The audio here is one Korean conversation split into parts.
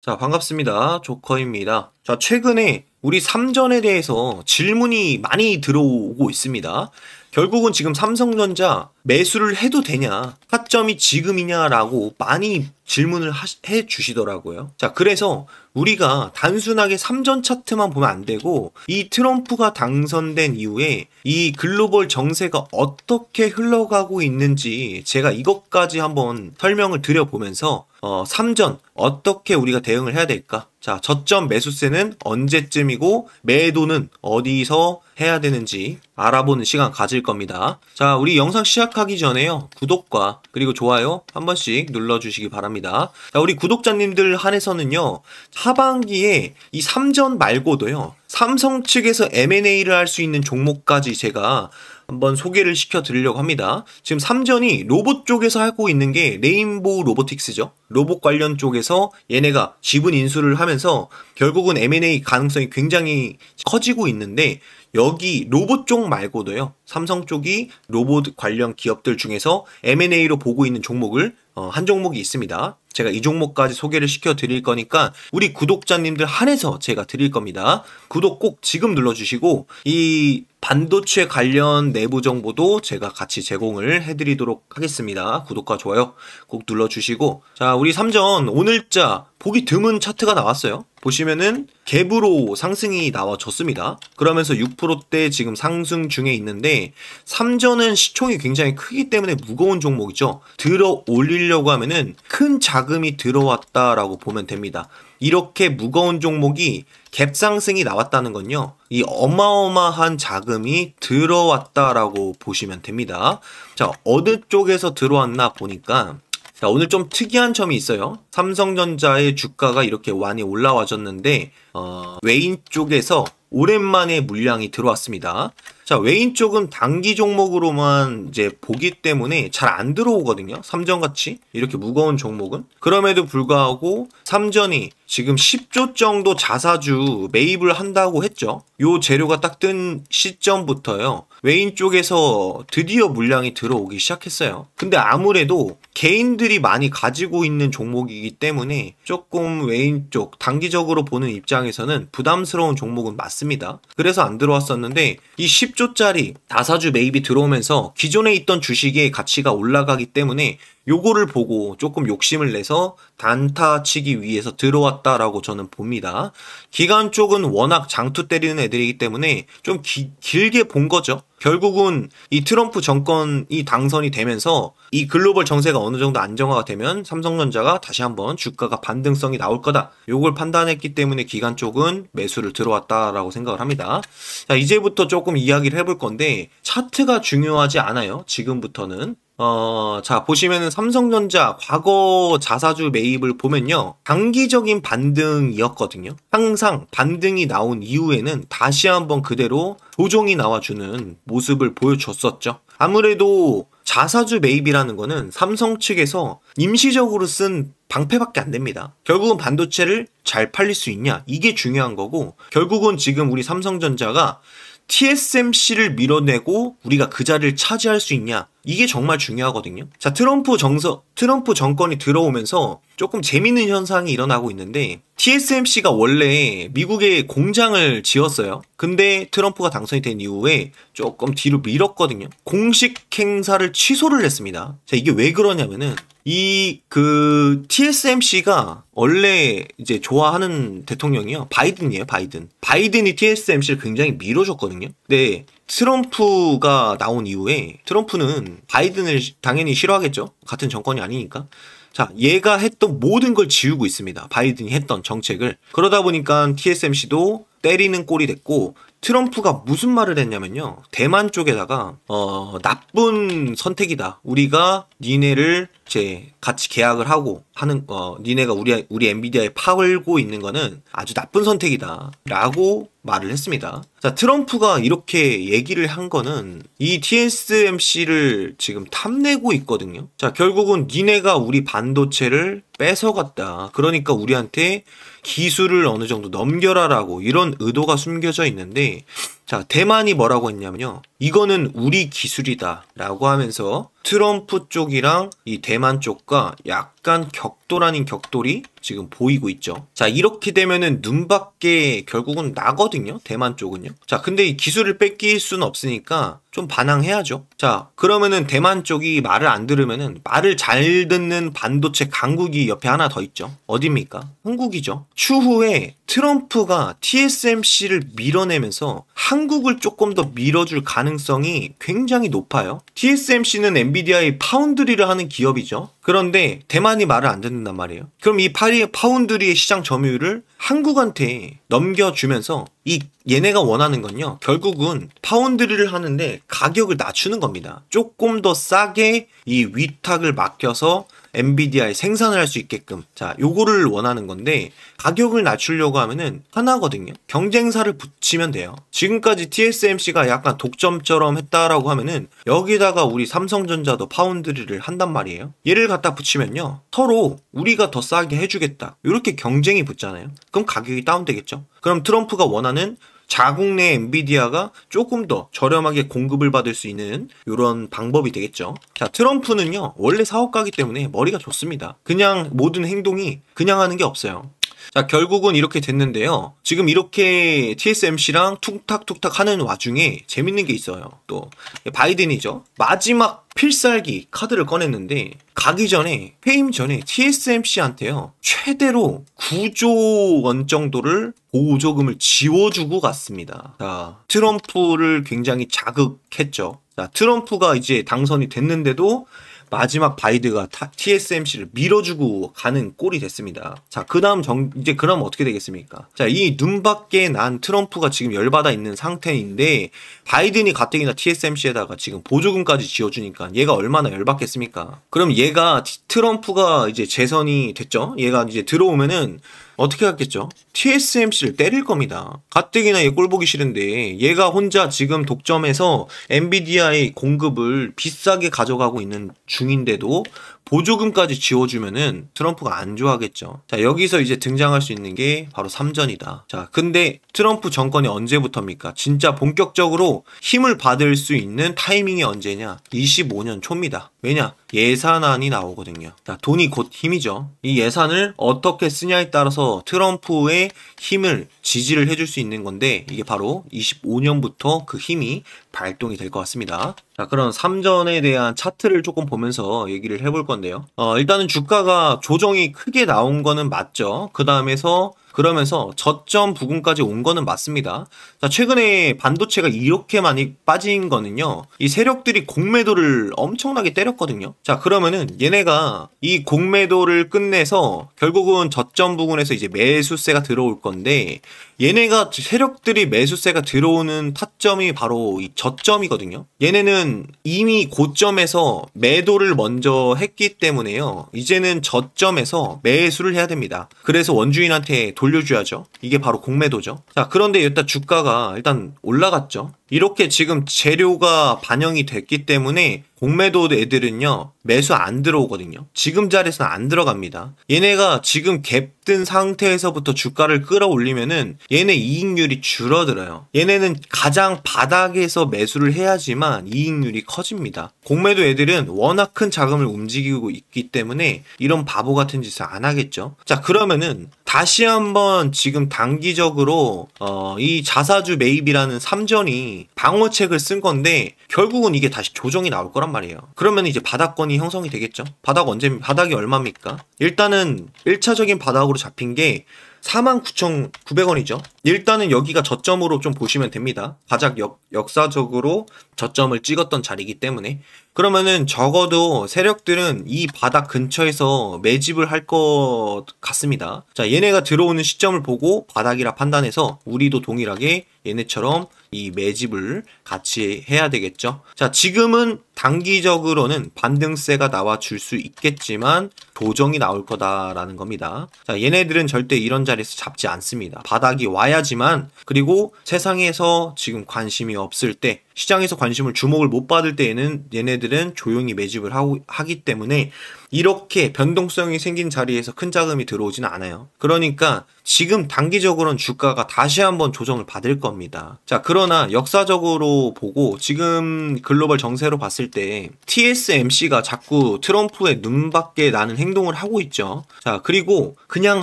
자, 반갑습니다. 조커입니다. 자, 최근에 우리 3전에 대해서 질문이 많이 들어오고 있습니다. 결국은 지금 삼성전자 매수를 해도 되냐, 타점이 지금이냐라고 많이 질문을 하시, 해 주시더라고요. 자, 그래서 우리가 단순하게 3전 차트만 보면 안 되고 이 트럼프가 당선된 이후에 이 글로벌 정세가 어떻게 흘러가고 있는지 제가 이것까지 한번 설명을 드려보면서 어, 3전 어떻게 우리가 대응을 해야 될까? 자, 저점 매수세는 언제쯤이고 매도는 어디서 해야 되는지 알아보는 시간 가질 겁니다. 자, 우리 영상 시작하기 전에요. 구독과 그리고 좋아요 한 번씩 눌러주시기 바랍니다. 자, 우리 구독자님들 한해서는요. 하반기에 이 3전 말고도요. 삼성 측에서 M&A를 할 수 있는 종목까지 제가 한번 소개를 시켜드리려고 합니다. 지금 삼전이 로봇 쪽에서 하고 있는 게 레인보우 로보틱스죠. 로봇 관련 쪽에서 얘네가 지분 인수를 하면서 결국은 M&A 가능성이 굉장히 커지고 있는데 여기 로봇 쪽 말고도요. 삼성 쪽이 로봇 관련 기업들 중에서 M&A로 보고 있는 종목을 어, 한 종목이 있습니다. 제가 이 종목까지 소개를 시켜 드릴 거니까 우리 구독자님들 한해서 제가 드릴 겁니다. 구독 꼭 지금 눌러주시고 이 반도체 관련 내부 정보도 제가 같이 제공을 해드리도록 하겠습니다. 구독과 좋아요 꼭 눌러주시고 자 우리 삼전 오늘자 보기 드문 차트가 나왔어요. 보시면은 갭으로 상승이 나와졌습니다. 그러면서 6%대 지금 상승 중에 있는데 삼전은 시총이 굉장히 크기 때문에 무거운 종목이죠. 들어 올리려고 하면은 큰 자금이 들어왔다라고 보면 됩니다. 이렇게 무거운 종목이 갭상승이 나왔다는 건요. 이 어마어마한 자금이 들어왔다라고 보시면 됩니다. 자, 어느 쪽에서 들어왔나 보니까 자, 오늘 좀 특이한 점이 있어요. 삼성전자의 주가가 이렇게 많이 올라와졌는데 어, 외인 쪽에서 오랜만에 물량이 들어왔습니다. 자, 외인 쪽은 단기 종목으로만 이제 보기 때문에 잘 안 들어오거든요. 삼전같이 이렇게 무거운 종목은 그럼에도 불구하고 삼전이 지금 10조 정도 자사주 매입을 한다고 했죠. 요 재료가 딱 뜬 시점부터요. 외인 쪽에서 드디어 물량이 들어오기 시작했어요. 근데 아무래도 개인들이 많이 가지고 있는 종목이기 때문에 조금 외인 쪽 단기적으로 보는 입장에서는 부담스러운 종목은 맞습니다. 그래서 안 들어왔었는데 이 10조짜리 다사주 매입이 들어오면서 기존에 있던 주식의 가치가 올라가기 때문에 요거를 보고 조금 욕심을 내서 단타 치기 위해서 들어왔다라고 저는 봅니다. 기간 쪽은 워낙 장투 때리는 애들이기 때문에 좀 기, 길게 본 거죠. 결국은 이 트럼프 정권이 당선이 되면서 이 글로벌 정세가 어느 정도 안정화가 되면 삼성전자가 다시 한번 주가가 반등성이 나올 거다. 요걸 판단했기 때문에 기간 쪽은 매수를 들어왔다라고 생각을 합니다. 자, 이제부터 조금 이야기를 해볼 건데 차트가 중요하지 않아요. 지금부터는 어, 자, 보시면은 삼성전자 과거 자사주 매입을 보면요. 단기적인 반등이었거든요. 항상 반등이 나온 이후에는 다시 한번 그대로 조정이 나와주는 모습을 보여줬었죠. 아무래도 자사주 매입이라는 거는 삼성 측에서 임시적으로 쓴 방패밖에 안 됩니다. 결국은 반도체를 잘 팔릴 수 있냐 이게 중요한 거고 결국은 지금 우리 삼성전자가 TSMC를 밀어내고 우리가 그 자리를 차지할 수 있냐 이게 정말 중요하거든요. 자 트럼프 정서 트럼프 정권이 들어오면서 조금 재밌는 현상이 일어나고 있는데 TSMC가 원래 미국에 공장을 지었어요. 근데 트럼프가 당선이 된 이후에 조금 뒤로 밀었거든요. 공식 행사를 취소를 했습니다. 자 이게 왜 그러냐면은 이그 TSMC가 원래 이제 좋아하는 대통령이요. 바이든이에요, 바이든. 바이든이 TSMC를 굉장히 밀어줬거든요. 근데 트럼프가 나온 이후에 트럼프는 바이든을 당연히 싫어하겠죠. 같은 정권이 아니니까. 자, 얘가 했던 모든 걸 지우고 있습니다. 바이든이 했던 정책을. 그러다 보니까 TSMC도 때리는 꼴이 됐고 트럼프가 무슨 말을 했냐면요. 대만 쪽에다가 어, 나쁜 선택이다. 우리가 니네를 제 같이 계약을 하고 하는 어, 니네가 우리 우리 엔비디아에 파고 있는 거는 아주 나쁜 선택이다라고 말을 했습니다. 자, 트럼프가 이렇게 얘기를 한 거는 이 TSMC를 지금 탐내고 있거든요. 자, 결국은 니네가 우리 반도체를 뺏어갔다. 그러니까 우리한테 기술을 어느 정도 넘겨라라고 이런 의도가 숨겨져 있는데 자, 대만이 뭐라고 했냐면요. 이거는 우리 기술이다. 라고 하면서 트럼프 쪽이랑 이 대만 쪽과 약간 격돌 아닌 격돌이 지금 보이고 있죠. 자, 이렇게 되면은 눈 밖에 결국은 나거든요. 대만 쪽은요. 자, 근데 이 기술을 뺏길 수는 없으니까 좀 반항해야죠. 자, 그러면은 대만 쪽이 말을 안 들으면은 말을 잘 듣는 반도체 강국이 옆에 하나 더 있죠. 어딥니까? 한국이죠. 추후에 트럼프가 TSMC를 밀어내면서 한국을 조금 더 밀어줄 가능성이 굉장히 높아요. TSMC는 엔비디아의 파운드리를 하는 기업이죠. 그런데 대만이 말을 안 듣는단 말이에요. 그럼 이 파리 의 파운드리의 시장 점유율을 한국한테 넘겨주면서 이 얘네가 원하는 건요. 결국은 파운드리를 하는데 가격을 낮추는 겁니다. 조금 더 싸게 이 위탁을 맡겨서 엔비디아에 생산을 할 수 있게끔 자 요거를 원하는 건데 가격을 낮추려고 하면은 하나거든요 경쟁사를 붙이면 돼요 지금까지 TSMC가 약간 독점처럼 했다라고 하면은 여기다가 우리 삼성전자도 파운드리를 한단 말이에요 얘를 갖다 붙이면요 서로 우리가 더 싸게 해주겠다 이렇게 경쟁이 붙잖아요 그럼 가격이 다운되겠죠. 그럼 트럼프가 원하는 자국 내 엔비디아가 조금 더 저렴하게 공급을 받을 수 있는 이런 방법이 되겠죠. 자, 트럼프는요, 원래 사업가기 때문에 머리가 좋습니다. 그냥 모든 행동이 그냥 하는 게 없어요. 자, 결국은 이렇게 됐는데요. 지금 이렇게 TSMC랑 툭탁툭탁 하는 와중에 재밌는 게 있어요. 또, 바이든이죠. 마지막 필살기 카드를 꺼냈는데 가기 전에 회임 전에 TSMC한테요 최대로 9조 원 정도를 보조금을 지워주고 갔습니다. 자 트럼프를 굉장히 자극했죠. 자 트럼프가 이제 당선이 됐는데도 마지막 바이드가 TSMC를 밀어주고 가는 꼴이 됐습니다. 자, 그 다음 정, 이제 그럼 어떻게 되겠습니까? 자, 이 눈 밖에 난 트럼프가 지금 열받아 있는 상태인데, 바이든이 가뜩이나 TSMC에다가 지금 보조금까지 지어주니까 얘가 얼마나 열받겠습니까? 그럼 얘가 트럼프가 이제 재선이 됐죠? 얘가 이제 들어오면은 어떻게 갔겠죠? TSMC를 때릴 겁니다. 가뜩이나 얘 꼴보기 싫은데 얘가 혼자 지금 독점해서 엔비디아의 공급을 비싸게 가져가고 있는 중인데도 보조금까지 지워주면은 트럼프가 안 좋아하겠죠. 자, 여기서 이제 등장할 수 있는 게 바로 3전이다 자, 근데 트럼프 정권이 언제부터입니까? 진짜 본격적으로 힘을 받을 수 있는 타이밍이 언제냐? 25년 초입니다. 왜냐? 예산안이 나오거든요. 자, 돈이 곧 힘이죠. 이 예산을 어떻게 쓰냐에 따라서 트럼프의 힘을 지지를 해줄 수 있는 건데 이게 바로 25년부터 그 힘이 발동이 될 것 같습니다. 자, 그런 3전에 대한 차트를 조금 보면서 얘기를 해볼 건데요. 어, 일단은 주가가 조정이 크게 나온 거는 맞죠. 그 다음에서 그러면서 저점 부근까지 온 거는 맞습니다. 자, 최근에 반도체가 이렇게 많이 빠진 거는요. 이 세력들이 공매도를 엄청나게 때렸거든요. 자, 그러면은 얘네가 이 공매도를 끝내서 결국은 저점 부근에서 이제 매수세가 들어올 건데 얘네가 세력들이 매수세가 들어오는 타점이 바로 이 저점이거든요. 얘네는 이미 고점에서 매도를 먼저 했기 때문에요. 이제는 저점에서 매수를 해야 됩니다. 그래서 원주인한테 돌 돌려줘야죠. 이게 바로 공매도죠. 자, 그런데 일단 주가가 일단 올라갔죠. 이렇게 지금 재료가 반영이 됐기 때문에 공매도 애들은요 매수 안 들어오거든요 지금 자리에서는 안 들어갑니다 얘네가 지금 갭든 상태에서부터 주가를 끌어올리면은 얘네 이익률이 줄어들어요 얘네는 가장 바닥에서 매수를 해야지만 이익률이 커집니다 공매도 애들은 워낙 큰 자금을 움직이고 있기 때문에 이런 바보 같은 짓을 안 하겠죠 자 그러면은 다시 한번 지금 단기적으로 어, 이 자사주 매입이라는 3전이 방어책을 쓴 건데 결국은 이게 다시 조정이 나올 거란 말이에요. 그러면 이제 바닥권이 형성이 되겠죠. 바닥 언제 바닥이 얼마입니까? 일단은 1차적인 바닥으로 잡힌 게 49,900원이죠. 일단은 여기가 저점으로 좀 보시면 됩니다. 바닥 역, 역사적으로 저점을 찍었던 자리이기 때문에. 그러면은 적어도 세력들은 이 바닥 근처에서 매집을 할 것 같습니다. 자, 얘네가 들어오는 시점을 보고 바닥이라 판단해서 우리도 동일하게 얘네처럼 이 매집을 같이 해야 되겠죠. 자, 지금은 단기적으로는 반등세가 나와 줄 수 있겠지만 조정이 나올 거다라는 겁니다. 자, 얘네들은 절대 이런 자리에서 잡지 않습니다. 바닥이 와야지만 그리고 세상에서 지금 관심이 없을 때 시장에서 관심을 주목을 못 받을 때에는 얘네들은 조용히 매집을 하고, 하기 때문에 이렇게 변동성이 생긴 자리에서 큰 자금이 들어오진 않아요. 그러니까 지금 단기적으로는 주가가 다시 한번 조정을 받을 겁니다. 자, 그러나 역사적으로 보고 지금 글로벌 정세로 봤을 때 TSMC가 자꾸 트럼프의 눈밖에 나는 행동을 하고 있죠. 자, 그리고 그냥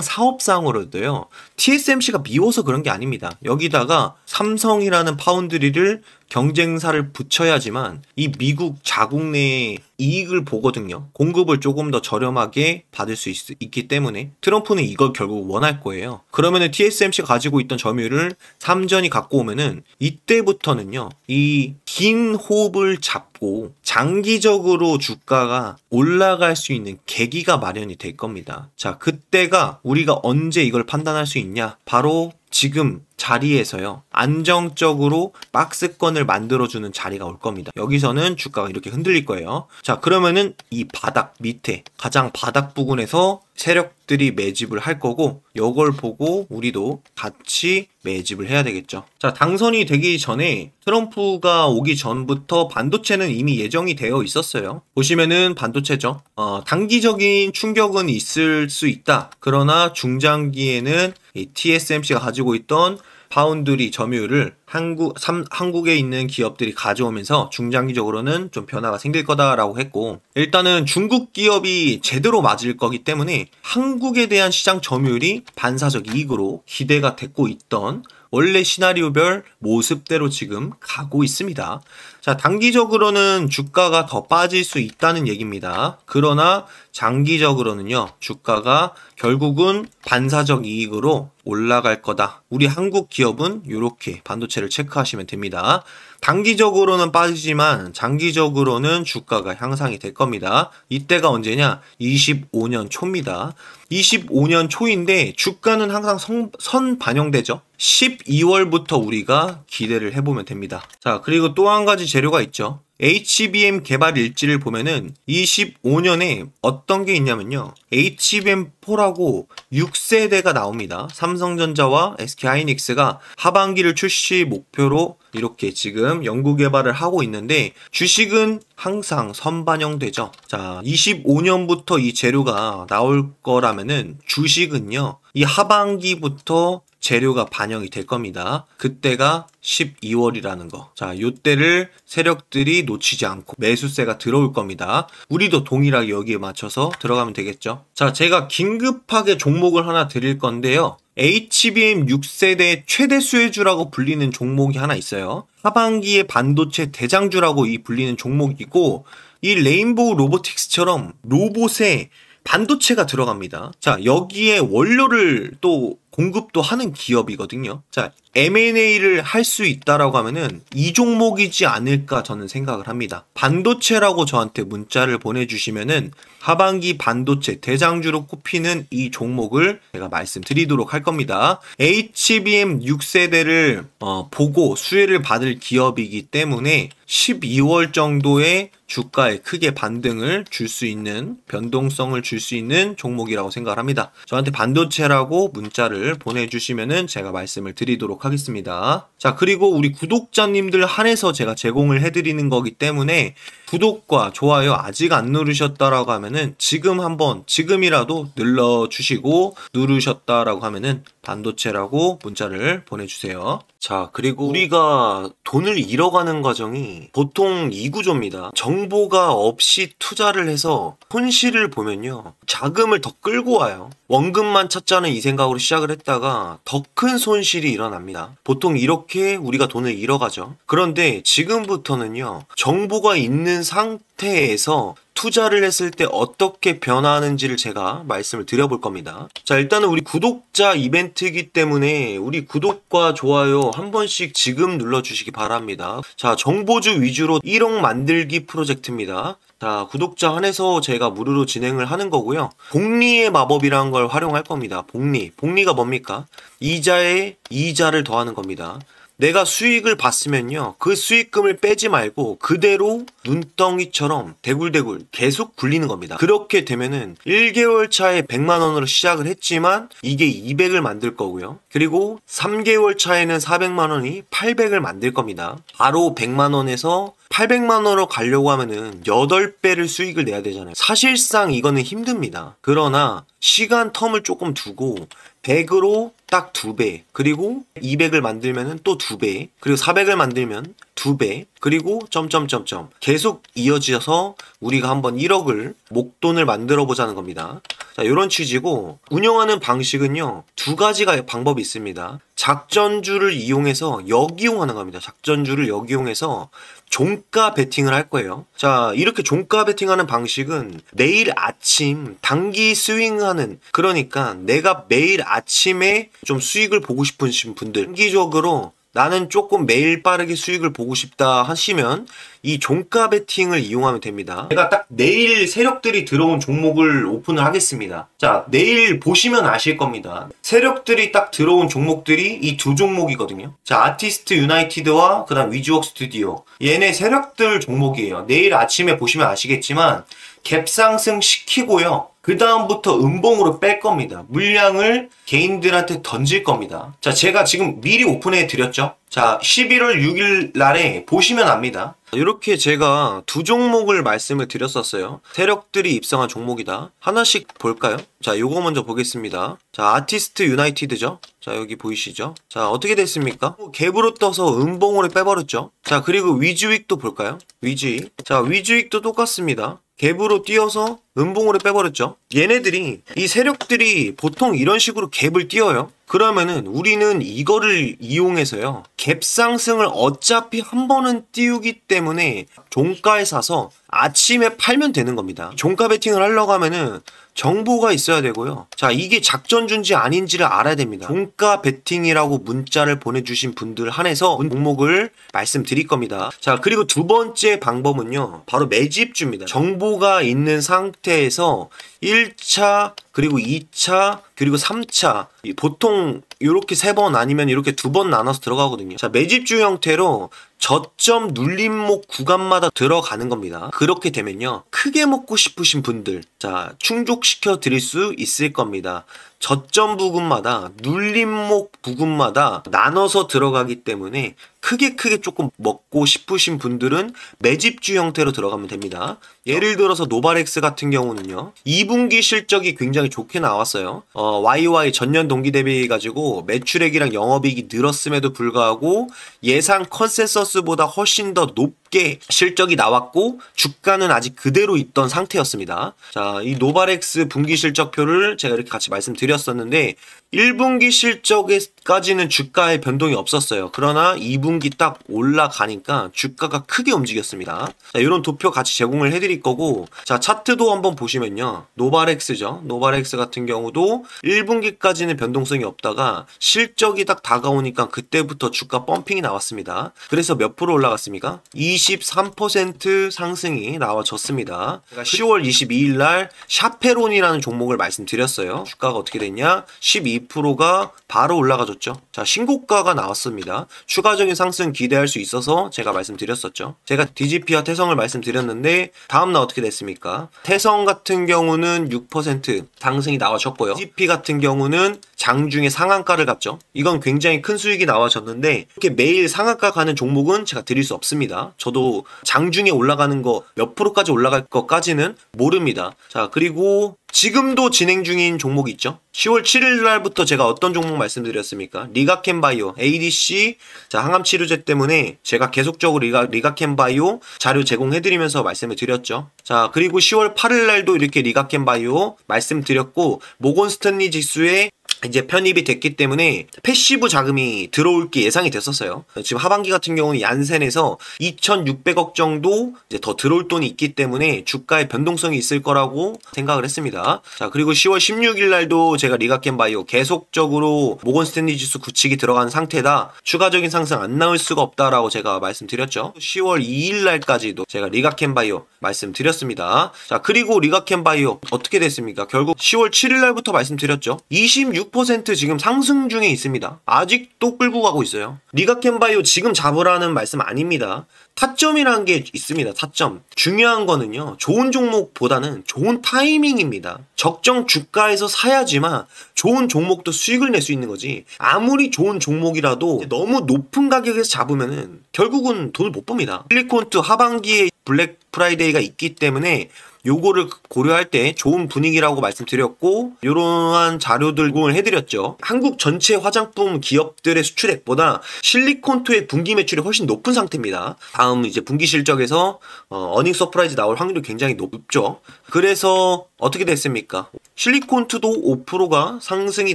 사업상으로도요. TSMC가 미워서 그런 게 아닙니다. 여기다가 삼성이라는 파운드리를 경쟁사를 붙여야지만 이 미국 자국 내의 이익을 보거든요. 공급을 조금 더 저렴하게 받을 수 있, 기 때문에 트럼프는 이걸 결국 원할 거예요. 그러면은 TSMC가 가지고 있던 점유율을 삼전이 갖고 오면은 이때부터는요. 이 긴 호흡을 잡고 장기적으로 주가가 올라갈 수 있는 계기가 마련이 될 겁니다. 자, 그때가 우리가 언제 이걸 판단할 수 있냐? 바로 지금 자리에서요 안정적으로 박스권을 만들어주는 자리가 올 겁니다 여기서는 주가가 이렇게 흔들릴 거예요 자 그러면은 이 바닥 밑에 가장 바닥 부근에서 세력들이 매집을 할 거고 이걸 보고 우리도 같이 매집을 해야 되겠죠 자 당선이 되기 전에 트럼프가 오기 전부터 반도체는 이미 예정이 되어 있었어요 보시면은 반도체죠 어, 단기적인 충격은 있을 수 있다 그러나 중장기에는 TSMC가 가지고 있던 파운드리 점유율을 한국, 삼, 한국에 있는 기업들이 가져오면서 중장기적으로는 좀 변화가 생길 거다라고 했고, 일단은 중국 기업이 제대로 맞을 거기 때문에 한국에 대한 시장 점유율이 반사적 이익으로 기대가 됐고 있던 원래 시나리오별 모습대로 지금 가고 있습니다. 자, 단기적으로는 주가가 더 빠질 수 있다는 얘기입니다. 그러나 장기적으로는요, 주가가 결국은 반사적 이익으로 올라갈 거다. 우리 한국 기업은 이렇게 반도체를 체크하시면 됩니다. 단기적으로는 빠지지만 장기적으로는 주가가 향상이 될 겁니다. 이때가 언제냐? 25년 초입니다. 25년 초인데 주가는 항상 성, 선 반영되죠. 12월부터 우리가 기대를 해보면 됩니다. 자, 그리고 또 한 가지 재료가 있죠. HBM 개발 일지를 보면은 25년에 어떤 게 있냐면요. HBM4라고 6세대가 나옵니다. 삼성전자와 SK하이닉스가 하반기를 출시 목표로 이렇게 지금 연구 개발을 하고 있는데 주식은 항상 선반영되죠. 자, 25년부터 이 재료가 나올 거라면은 주식은요. 이 하반기부터 재료가 반영이 될 겁니다. 그때가 12월이라는 거. 자, 요때를 세력들이 놓치지 않고 매수세가 들어올 겁니다. 우리도 동일하게 여기에 맞춰서 들어가면 되겠죠. 자, 제가 긴급하게 종목을 하나 드릴 건데요. HBM 6세대 최대 수혜주라고 불리는 종목이 하나 있어요. 하반기에 반도체 대장주라고 이 불리는 종목이고 이 레인보우 로보틱스처럼 로봇에 반도체가 들어갑니다. 자, 여기에 원료를 또 공급도 하는 기업이거든요. 자, M&A를 할 수 있다라고 하면은 이 종목이지 않을까 저는 생각을 합니다. 반도체라고 저한테 문자를 보내주시면은 하반기 반도체 대장주로 꼽히는 이 종목을 제가 말씀드리도록 할 겁니다. HBM 6세대를 어, 보고 수혜를 받을 기업이기 때문에 12월 정도에 주가에 크게 반등을 줄 수 있는 변동성을 줄 수 있는 종목이라고 생각을 합니다. 저한테 반도체라고 문자를 보내주시면은 제가 말씀을 드리도록 하겠습니다. 자, 그리고 우리 구독자님들 한해서 제가 제공을 해드리는 거기 때문에 구독과 좋아요 아직 안 누르셨다라고 하면은 지금 한번 지금이라도 눌러주시고 누르셨다라고 하면은 반도체라고 문자를 보내주세요. 자, 그리고 우리가 돈을 잃어가는 과정이 보통 이 구조입니다. 정보가 없이 투자를 해서 손실을 보면요. 자금을 더 끌고 와요. 원금만 찾자는 이 생각으로 시작을 했다가 더 큰 손실이 일어납니다. 보통 이렇게 우리가 돈을 잃어가죠. 그런데 지금부터는요. 정보가 있는 상태 사태에서 투자를 했을 때 어떻게 변화하는지를 제가 말씀을 드려볼 겁니다. 자, 일단은 우리 구독자 이벤트이기 때문에 우리 구독과 좋아요 한 번씩 지금 눌러주시기 바랍니다. 자, 정보주 위주로 1억 만들기 프로젝트입니다. 자, 구독자 한해서 제가 무료로 진행을 하는 거고요. 복리의 마법이라는 걸 활용할 겁니다. 복리. 복리가 뭡니까? 이자에 이자를 더하는 겁니다. 내가 수익을 봤으면요. 그 수익금을 빼지 말고 그대로 눈덩이처럼 대굴대굴 계속 굴리는 겁니다. 그렇게 되면은 1개월 차에 100만 원으로 시작을 했지만 이게 200을 만들 거고요. 그리고 3개월 차에는 400만 원이 800을 만들 겁니다. 바로 100만 원에서 800만 원으로 가려고 하면은 8배를 수익을 내야 되잖아요. 사실상 이거는 힘듭니다. 그러나 시간 텀을 조금 두고 100으로 딱 2배, 그리고 200을 만들면또 2배, 그리고 400을 만들면 2배, 그리고 점점점점 계속 계속 이어지셔서 우리가 한번 1억을 목돈을 만들어 보자는 겁니다. 자, 이런 취지고 운영하는 방식은요. 두 가지가 방법이 있습니다. 작전주를 이용해서 역이용하는 겁니다. 작전주를 역이용해서 종가 베팅을 할 거예요. 자, 이렇게 종가 베팅하는 방식은 내일 아침 단기 스윙하는 그러니까 내가 매일 아침에 좀 수익을 보고 싶으신 분들 단기적으로 나는 조금 매일 빠르게 수익을 보고 싶다 하시면 이 종가 베팅을 이용하면 됩니다. 제가 딱 내일 세력들이 들어온 종목을 오픈을 하겠습니다. 자, 내일 보시면 아실 겁니다. 세력들이 딱 들어온 종목들이 이 두 종목이거든요. 자, 아티스트 유나이티드와 그다음 위즈웍 스튜디오. 얘네 세력들 종목이에요. 내일 아침에 보시면 아시겠지만 갭상승 시키고요. 그 다음부터 음봉으로 뺄 겁니다. 물량을 개인들한테 던질 겁니다. 자, 제가 지금 미리 오픈해 드렸죠. 자, 11월 6일 날에 보시면 압니다. 이렇게 제가 두 종목을 말씀을 드렸었어요. 세력들이 입성한 종목이다. 하나씩 볼까요? 자, 요거 먼저 보겠습니다. 자, 아티스트 유나이티드죠. 자, 여기 보이시죠? 자, 어떻게 됐습니까? 갭으로 떠서 음봉으로 빼버렸죠. 자, 그리고 위즈윅도 볼까요? 위즈윅. 자, 위즈윅도 똑같습니다. 갭으로 띄어서 음봉으로 빼버렸죠. 얘네들이 이 세력들이 보통 이런 식으로 갭을 띄어요. 그러면은 우리는 이거를 이용해서요. 갭 상승을 어차피 한 번은 띄우기 때문에 종가에 사서 아침에 팔면 되는 겁니다. 종가 베팅을 하려고 하면은 정보가 있어야 되고요. 자, 이게 작전준지 아닌지를 알아야 됩니다. 종가 베팅이라고 문자를 보내주신 분들 한해서 목목을 말씀드릴 겁니다. 자, 그리고 두 번째 방법은요. 바로 매집주입니다. 정보가 있는 상태에서 1차 그리고 2차 그리고 3차 보통 이렇게 세 번 아니면 이렇게 두 번 나눠서 들어가거든요 자 매집주 형태로 저점 눌림목 구간마다 들어가는 겁니다 그렇게 되면요 크게 먹고 싶으신 분들 자 충족시켜 드릴 수 있을 겁니다 저점 부근마다 눌림목 부근마다 나눠서 들어가기 때문에 크게 크게 조금 먹고 싶으신 분들은 매집주 형태로 들어가면 됩니다. 예를 들어서 노바렉스 같은 경우는요. 2분기 실적이 굉장히 좋게 나왔어요. 어, YY 전년 동기 대비 해 가지고 매출액이랑 영업이익이 늘었음에도 불구하고 예상 컨센서스보다 훨씬 더 높은 높게 실적이 나왔고 주가는 아직 그대로 있던 상태였습니다. 자, 이 노바렉스 분기 실적표를 제가 이렇게 같이 말씀드렸었는데 1분기 실적에까지는 주가의 변동이 없었어요. 그러나 2분기 딱 올라가니까 주가가 크게 움직였습니다. 자, 이런 도표 같이 제공을 해드릴 거고 자 차트도 한번 보시면요. 노바렉스죠. 노바렉스 같은 경우도 1분기까지는 변동성이 없다가 실적이 딱 다가오니까 그때부터 주가 펌핑이 나왔습니다. 그래서 몇 프로 올라갔습니까? 23% 상승이 나와졌습니다. 제가 10월 22일 날 샤페론이라는 종목을 말씀드렸어요. 주가가 어떻게 됐냐? 12 2%가 바로 올라가졌죠 자, 신고가가 나왔습니다. 추가적인 상승 기대할 수 있어서 제가 말씀드렸었죠. 제가 DGP와 태성을 말씀드렸는데 다음 날 어떻게 됐습니까? 태성 같은 경우는 6% 상승이 나와졌고요. DGP 같은 경우는 장중에 상한가를 갔죠. 이건 굉장히 큰 수익이 나와졌는데 이렇게 매일 상한가 가는 종목은 제가 드릴 수 없습니다. 저도 장중에 올라가는 거 몇 프로까지 올라갈 것까지는 모릅니다. 자, 그리고 지금도 진행 중인 종목이 있죠. 10월 7일 날부터 제가 어떤 종목 말씀드렸습니까? 리가캔바이오, ADC, 자 항암 치료제 때문에 제가 계속적으로 리가, 리가캔바이오 자료 제공해드리면서 말씀을 드렸죠. 자 그리고 10월 8일 날도 이렇게 리가캔바이오 말씀드렸고 모건스탠리 지수의 이제 편입이 됐기 때문에 패시브 자금이 들어올 게 예상이 됐었어요. 지금 하반기 같은 경우는 얀센에서 2,600억 정도 이제 더 들어올 돈이 있기 때문에 주가의 변동성이 있을 거라고 생각을 했습니다. 자, 그리고 10월 16일 날도 제가 리가캔 바이오 계속적으로 모건 스탠리 지수 구축이 들어간 상태다. 추가적인 상승 안 나올 수가 없다라고 제가 말씀드렸죠. 10월 2일 날까지도 제가 리가캔 바이오 말씀드렸습니다. 자, 그리고 리가캔 바이오 어떻게 됐습니까? 결국 10월 7일 날부터 말씀드렸죠. 26 6% 지금 상승 중에 있습니다. 아직도 끌고 가고 있어요. 리가캔바이오 지금 잡으라는 말씀 아닙니다. 타점이라는 게 있습니다. 타점. 중요한 거는요. 좋은 종목보다는 좋은 타이밍입니다. 적정 주가에서 사야지만 좋은 종목도 수익을 낼 수 있는 거지. 아무리 좋은 종목이라도 너무 높은 가격에서 잡으면은 결국은 돈을 못 봅니다. 실리콘트 하반기에 블랙 프라이데이가 있기 때문에 요거를 고려할 때 좋은 분위기라고 말씀드렸고 이러한 자료들 공을 해드렸죠. 한국 전체 화장품 기업들의 수출액보다 실리콘투의 분기 매출이 훨씬 높은 상태입니다. 다음 이제 분기 실적에서 어, 닝 서프라이즈 나올 확률이 굉장히 높죠. 그래서 어떻게 됐습니까? 실리콘투도 5%가 상승이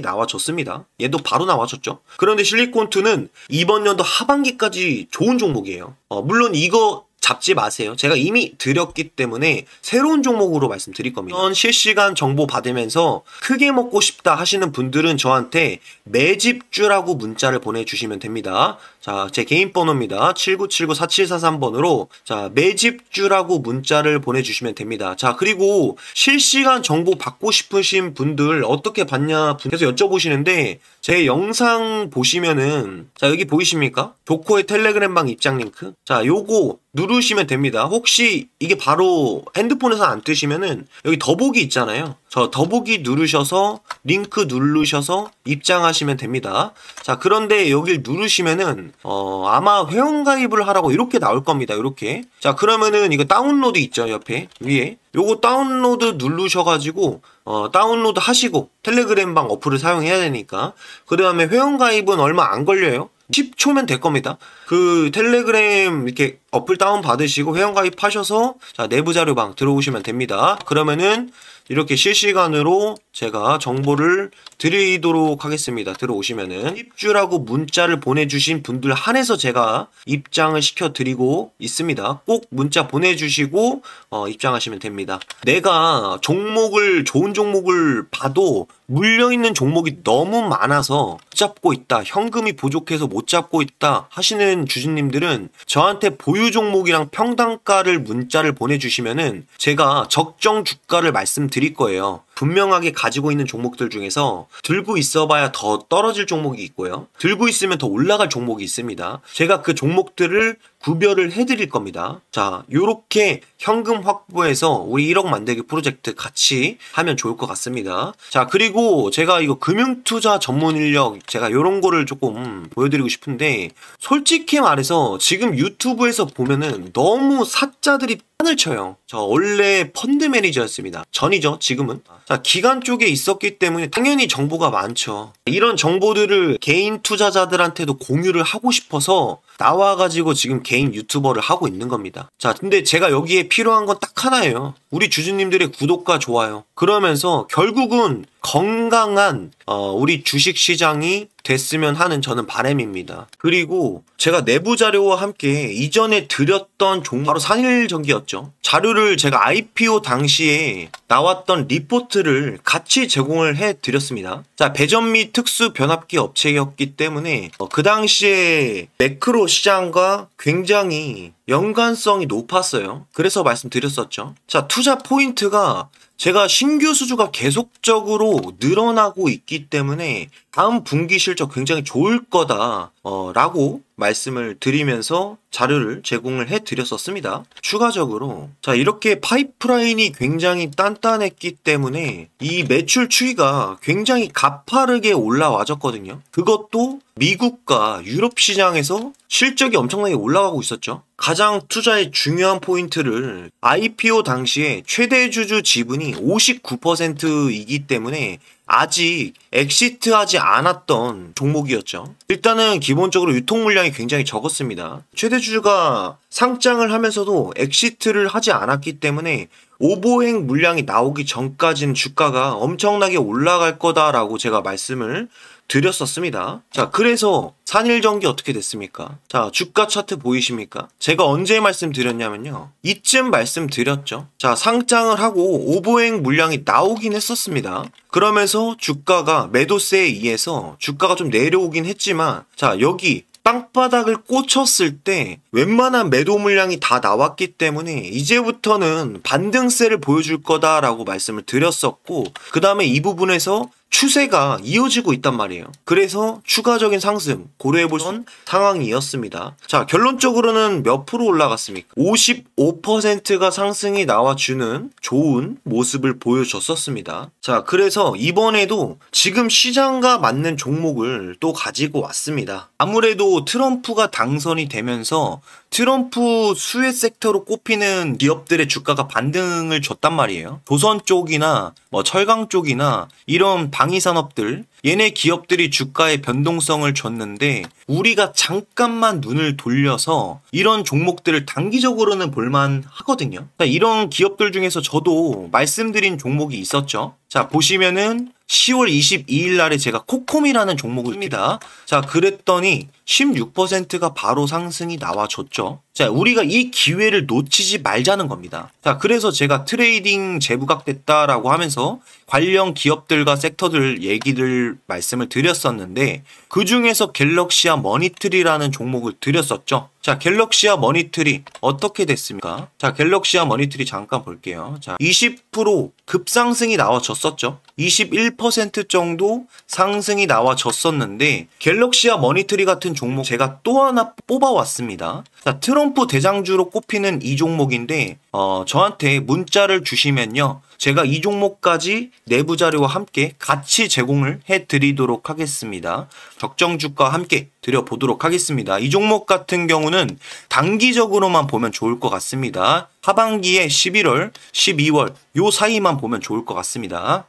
나와줬습니다. 얘도 바로 나와줬죠. 그런데 실리콘투는 이번 연도 하반기까지 좋은 종목이에요. 어, 물론 이거 잡지 마세요. 제가 이미 드렸기 때문에 새로운 종목으로 말씀드릴 겁니다. 이런 실시간 정보 받으면서 크게 먹고 싶다 하시는 분들은 저한테 매집주라고 문자를 보내주시면 됩니다. 자, 제 개인 번호입니다. 79794743번으로 자, 매집주라고 문자를 보내주시면 됩니다. 자, 그리고 실시간 정보 받고 싶으신 분들 어떻게 받냐 분께서 여쭤보시는데 제 영상 보시면은 자, 여기 보이십니까? 조코의 텔레그램방 입장 링크 자, 요거 누르 누르시면 됩니다. 혹시 이게 바로 핸드폰에서 안 뜨시면은 여기 더보기 있잖아요. 저 더보기 누르셔서 링크 누르셔서 입장하시면 됩니다. 자, 그런데 여길 누르시면은 어, 아마 회원 가입을 하라고 이렇게 나올 겁니다. 이렇게. 자, 그러면은 이거 다운로드 있죠, 옆에. 위에. 요거 다운로드 누르셔가지고 어, 다운로드 하시고 텔레그램 방 어플을 사용해야 되니까 그 다음에 회원 가입은 얼마 안 걸려요 10초면 될 겁니다. 그 텔레그램 이렇게 어플 다운 받으시고 회원 가입하셔서 자, 내부 자료방 들어오시면 됩니다. 그러면은 이렇게 실시간으로 제가 정보를 드리도록 하겠습니다. 들어오시면은 입주라고 문자를 보내주신 분들 한해서 제가 입장을 시켜드리고 있습니다. 꼭 문자 보내주시고 어, 입장하시면 됩니다. 내가 종목을 좋은 종목을 봐도 물려있는 종목이 너무 많아서 못 잡고 있다. 현금이 부족해서 못 잡고 있다. 하시는 주주님들은 저한테 보유 종목이랑 평당가를 문자를 보내주시면은 제가 적정 주가를 말씀드릴 거예요. 분명하게 가지고 있는 종목들 중에서 들고 있어봐야 더 떨어질 종목이 있고요. 들고 있으면 더 올라갈 종목이 있습니다. 제가 그 종목들을 구별을 해드릴 겁니다. 자, 요렇게 현금 확보해서 우리 1억 만들기 프로젝트 같이 하면 좋을 것 같습니다. 자, 그리고 제가 이거 금융투자 전문 인력 제가 요런 거를 조금 보여드리고 싶은데 솔직히 말해서 지금 유튜브에서 보면은 너무 사자들이 판을 쳐요. 저 원래 펀드 매니저였습니다. 전이죠, 지금은. 자, 기관 쪽에 있었기 때문에 당연히 정보가 많죠. 이런 정보들을 개인 투자자들한테도 공유를 하고 싶어서 나와가지고 지금 개인 유튜버를 하고 있는 겁니다. 자, 근데 제가 여기에 필요한 건 딱 하나예요. 우리 주주님들의 구독과 좋아요. 그러면서 결국은 건강한 어, 우리 주식 시장이 됐으면 하는 저는 바램입니다. 그리고 제가 내부 자료와 함께 이전에 드렸던 종 바로 산일전기였죠. 자료를 제가 IPO 당시에 나왔던 리포트를 같이 제공을 해 드렸습니다. 자 배전 및 특수 변압기 업체였기 때문에 어, 그 당시에 매크로 시장과 굉장히 연관성이 높았어요. 그래서 말씀드렸었죠. 자, 투자 포인트가 제가 신규 수주가 계속적으로 늘어나고 있기 때문에 다음 분기 실적 굉장히 좋을 거다라고 말씀을 드리면서 자료를 제공을 해 드렸었습니다. 추가적으로 자 이렇게 파이프라인이 굉장히 단단했기 때문에 이 매출 추이가 굉장히 가파르게 올라와졌거든요. 그것도 미국과 유럽 시장에서 실적이 엄청나게 올라가고 있었죠. 가장 투자의 중요한 포인트를 IPO 당시에 최대 주주 지분이 59%이기 때문에 아직 엑시트하지 않았던 종목이었죠. 일단은 기본적으로 유통 물량이 굉장히 적었습니다. 최대 주주가 상장을 하면서도 엑시트를 하지 않았기 때문에 오보행 물량이 나오기 전까지는 주가가 엄청나게 올라갈 거다라고 제가 말씀을 드렸었습니다. 자, 그래서 산일전기 어떻게 됐습니까? 자, 주가 차트 보이십니까? 제가 언제 말씀드렸냐면요. 이쯤 말씀드렸죠. 자, 상장을 하고 오보행 물량이 나오긴 했었습니다. 그러면서 주가가 매도세에 의해서 주가가 좀 내려오긴 했지만 자, 여기 땅바닥을 꽂혔을 때 웬만한 매도 물량이 다 나왔기 때문에 이제부터는 반등세를 보여줄 거다라고 말씀을 드렸었고 그 다음에 이 부분에서 추세가 이어지고 있단 말이에요. 그래서 추가적인 상승 고려해볼 수 상황이었습니다. 자 결론적으로는 몇 프로 올라갔습니까? 55%가 상승이 나와주는 좋은 모습을 보여줬었습니다. 자 그래서 이번에도 지금 시장과 맞는 종목을 또 가지고 왔습니다. 아무래도 트럼프가 당선이 되면서 트럼프 수혜 섹터로 꼽히는 기업들의 주가가 반등을 줬단 말이에요. 조선 쪽이나 뭐 철강 쪽이나 이런 반 방위 산업들 얘네 기업들이 주가의 변동성을 줬는데 우리가 잠깐만 눈을 돌려서 이런 종목들을 단기적으로는 볼만 하거든요. 자, 그러니까 이런 기업들 중에서 저도 말씀드린 종목이 있었죠. 자, 보시면은 10월 22일 날에 제가 코콤이라는 종목을 씁니다. 자, 그랬더니 16%가 바로 상승이 나와줬죠. 자, 우리가 이 기회를 놓치지 말자는 겁니다. 자, 그래서 제가 트레이딩 재부각됐다라고 하면서 관련 기업들과 섹터들 얘기를 말씀을 드렸었는데 그 중에서 갤럭시아 머니트리라는 종목을 드렸었죠. 자, 갤럭시아 머니트리 어떻게 됐습니까? 자, 갤럭시아 머니트리 잠깐 볼게요. 자, 20% 급상승이 나와줬었죠. 21% 정도 상승이 나와줬었는데 갤럭시아 머니트리 같은 꼽힌 종목 제가 또 하나 뽑아왔습니다. 자, 트럼프 대장주로 꼽히는 이 종목인데 어, 저한테 문자를 주시면요. 제가 이 종목까지 내부 자료와 함께 같이 제공을 해드리도록 하겠습니다. 적정 주가 함께 드려보도록 하겠습니다. 이 종목 같은 경우는 단기적으로만 보면 좋을 것 같습니다. 하반기에 11월, 12월 요 사이만 보면 좋을 것 같습니다.